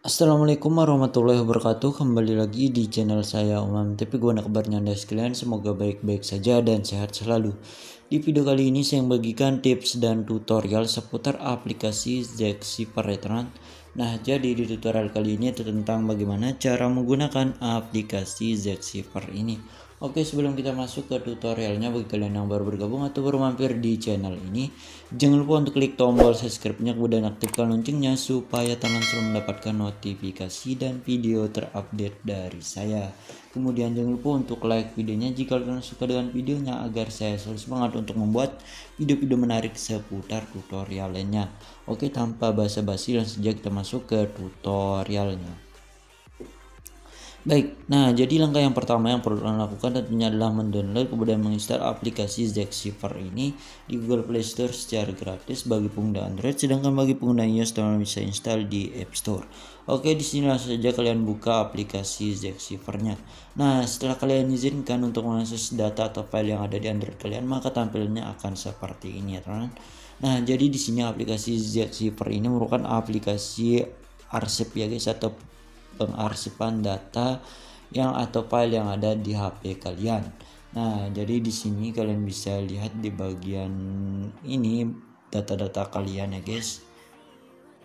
Assalamualaikum warahmatullahi wabarakatuh Kembali lagi di channel saya Umam Tapi anak kabarnya anda sekalian Semoga baik-baik saja dan sehat selalu Di video kali ini saya bagikan tips dan tutorial Seputar aplikasi Zaxi Peretran Nah jadi di tutorial kali ini tentang bagaimana cara menggunakan aplikasi Zaxi ini Oke sebelum kita masuk ke tutorialnya bagi kalian yang baru bergabung atau baru mampir di channel ini Jangan lupa untuk klik tombol subscribe-nya kemudian aktifkan loncengnya supaya teman selalu mendapatkan notifikasi dan video terupdate dari saya Kemudian jangan lupa untuk like videonya jika kalian suka dengan videonya agar saya selalu semangat untuk membuat video-video menarik seputar tutorial lainnya Oke tanpa basa-basi langsung saja kita masuk ke tutorialnya Baik, nah jadi langkah yang pertama yang perlu Anda lakukan tentunya adalah mendownload kemudian menginstal aplikasi Zaxifer ini di Google Play Store secara gratis bagi pengguna Android sedangkan bagi pengguna iOS teman bisa install di App Store. Oke, di sini langsung saja kalian buka aplikasi Zaxifer-nya. Nah, setelah kalian izinkan untuk mengakses data atau file yang ada di Android kalian, maka tampilannya akan seperti ini ya, teman. Nah, jadi di sini aplikasi Zaxifer ini merupakan aplikasi arsip ya guys atau pengarsipan data yang atau file yang ada di HP kalian. Nah, jadi di sini kalian bisa lihat di bagian ini data-data kalian ya, guys.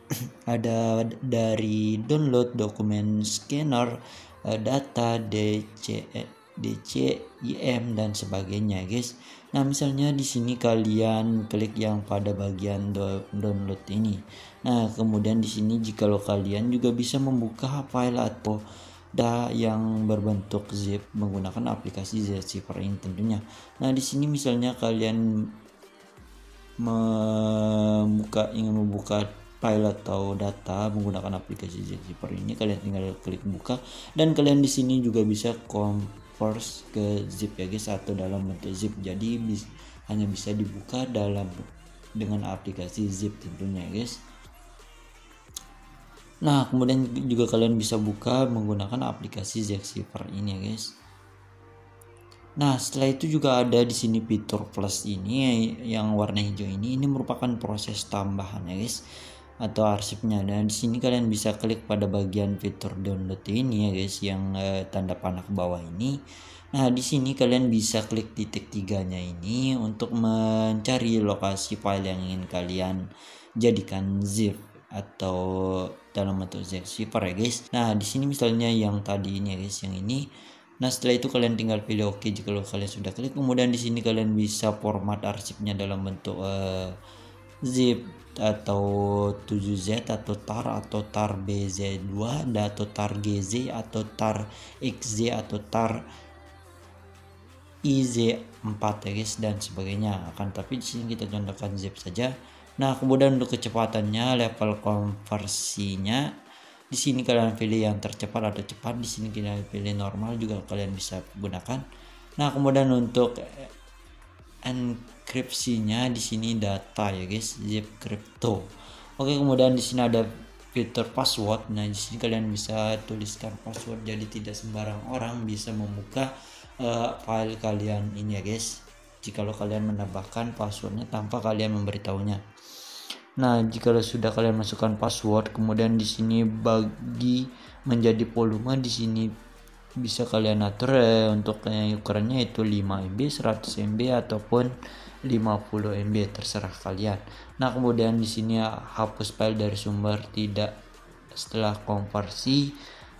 ada dari download dokumen scanner eh, data DCE DC, IM dan sebagainya guys. Nah misalnya di sini kalian klik yang pada bagian download ini. Nah kemudian di sini jika lo kalian juga bisa membuka file atau da yang berbentuk zip menggunakan aplikasi Zipper ini tentunya. Nah di sini misalnya kalian membuka ingin membuka file atau data menggunakan aplikasi Zipper ini kalian tinggal klik buka dan kalian di sini juga bisa kom force ke zip ya guys atau dalam bentuk zip jadi bis, hanya bisa dibuka dalam dengan aplikasi zip tentunya ya guys nah kemudian juga kalian bisa buka menggunakan aplikasi zipper ini ya guys Nah, setelah itu juga ada di sini fitur plus ini yang warna hijau ini. Ini merupakan proses tambahan ya, guys atau arsipnya dan di sini kalian bisa klik pada bagian fitur download ini ya guys yang e, tanda panah ke bawah ini nah di sini kalian bisa klik titik tiganya ini untuk mencari lokasi file yang ingin kalian jadikan zip atau dalam bentuk zipper ya guys nah di sini misalnya yang tadi ini ya guys yang ini Nah setelah itu kalian tinggal pilih OK jika kalian sudah klik. Kemudian di sini kalian bisa format arsipnya dalam bentuk e, zip atau 7Z atau tar atau tar BZ2 atau tar GZ atau tar XZ atau tar IZ4 ya guys dan sebagainya akan tapi di sini kita contohkan zip saja nah kemudian untuk kecepatannya level konversinya di sini kalian pilih yang tercepat atau cepat di sini kalian pilih normal juga kalian bisa gunakan nah kemudian untuk deskripsinya di sini data ya guys zip crypto oke kemudian di sini ada fitur password nah di sini kalian bisa tuliskan password jadi tidak sembarang orang bisa membuka uh, file kalian ini ya guys jikalau kalian menambahkan passwordnya tanpa kalian memberitahunya nah jika sudah kalian masukkan password kemudian di sini bagi menjadi volume di sini bisa kalian atur ya untuk yang ukurannya itu 5 MB 100 MB ataupun 50 MB terserah kalian nah kemudian di sini ah, hapus file dari sumber tidak setelah konversi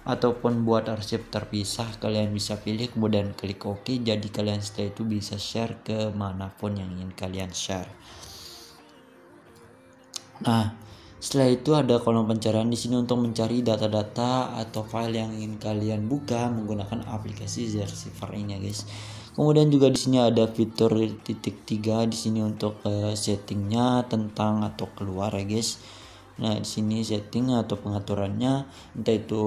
ataupun buat arsip terpisah kalian bisa pilih kemudian klik OK jadi kalian setelah itu bisa share ke manapun yang ingin kalian share nah setelah itu ada kolom pencarian di sini untuk mencari data-data atau file yang ingin kalian buka menggunakan aplikasi Zercifer ini ya guys. Kemudian juga di sini ada fitur titik tiga di sini untuk uh, settingnya tentang atau keluar ya guys. Nah di sini setting atau pengaturannya entah itu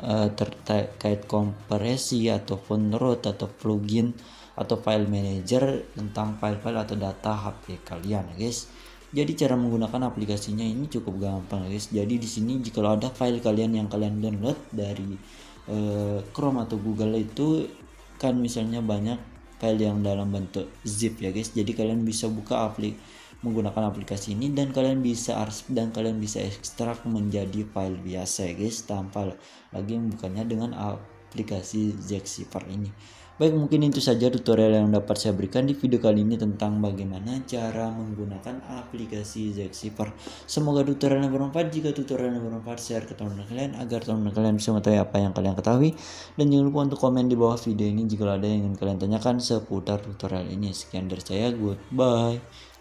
eh, terkait kompresi ataupun root atau plugin atau file manager tentang file-file atau data HP kalian ya guys. Jadi cara menggunakan aplikasinya ini cukup gampang guys. Jadi di sini jika ada file kalian yang kalian download dari eh, Chrome atau Google itu kan misalnya banyak file yang dalam bentuk zip ya guys. Jadi kalian bisa buka aplik menggunakan aplikasi ini dan kalian bisa arsip dan kalian bisa ekstrak menjadi file biasa ya guys tanpa lagi membukanya dengan aplikasi Zipper ini. Baik mungkin itu saja tutorial yang dapat saya berikan di video kali ini tentang bagaimana cara menggunakan aplikasi Zaxifer. Semoga tutorial yang bermanfaat. Jika tutorial yang bermanfaat share ke teman teman kalian agar teman teman kalian bisa mengetahui apa yang kalian ketahui dan jangan lupa untuk komen di bawah video ini jika ada yang ingin kalian tanyakan seputar tutorial ini. Sekian dari saya, goodbye.